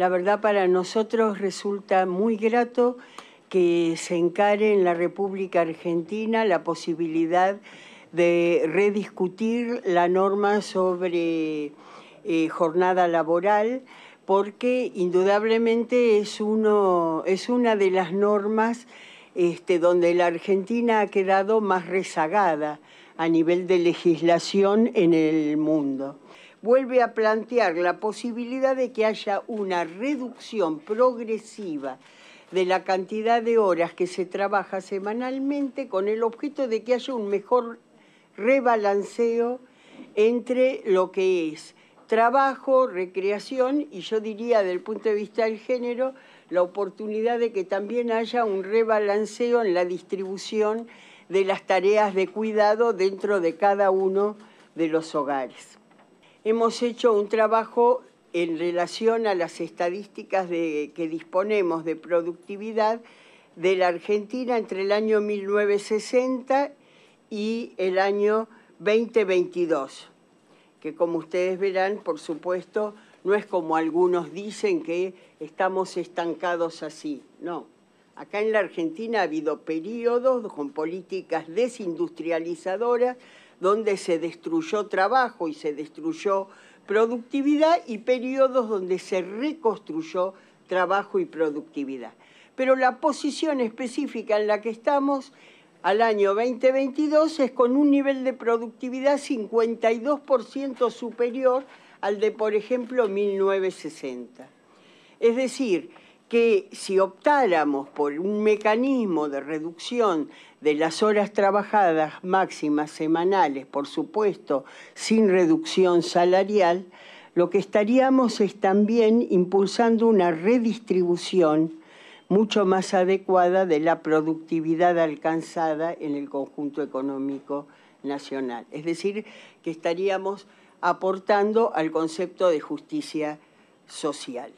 La verdad para nosotros resulta muy grato que se encare en la República Argentina la posibilidad de rediscutir la norma sobre eh, jornada laboral porque indudablemente es, es una de las normas este, donde la Argentina ha quedado más rezagada a nivel de legislación en el mundo vuelve a plantear la posibilidad de que haya una reducción progresiva de la cantidad de horas que se trabaja semanalmente con el objeto de que haya un mejor rebalanceo entre lo que es trabajo, recreación y yo diría desde el punto de vista del género, la oportunidad de que también haya un rebalanceo en la distribución de las tareas de cuidado dentro de cada uno de los hogares hemos hecho un trabajo en relación a las estadísticas que disponemos de productividad de la Argentina entre el año 1960 y el año 2022, que como ustedes verán, por supuesto, no es como algunos dicen que estamos estancados así, no. Acá en la Argentina ha habido periodos con políticas desindustrializadoras donde se destruyó trabajo y se destruyó productividad y periodos donde se reconstruyó trabajo y productividad. Pero la posición específica en la que estamos al año 2022 es con un nivel de productividad 52% superior al de, por ejemplo, 1960. Es decir, que si optáramos por un mecanismo de reducción de las horas trabajadas máximas semanales, por supuesto, sin reducción salarial, lo que estaríamos es también impulsando una redistribución mucho más adecuada de la productividad alcanzada en el conjunto económico nacional. Es decir, que estaríamos aportando al concepto de justicia social.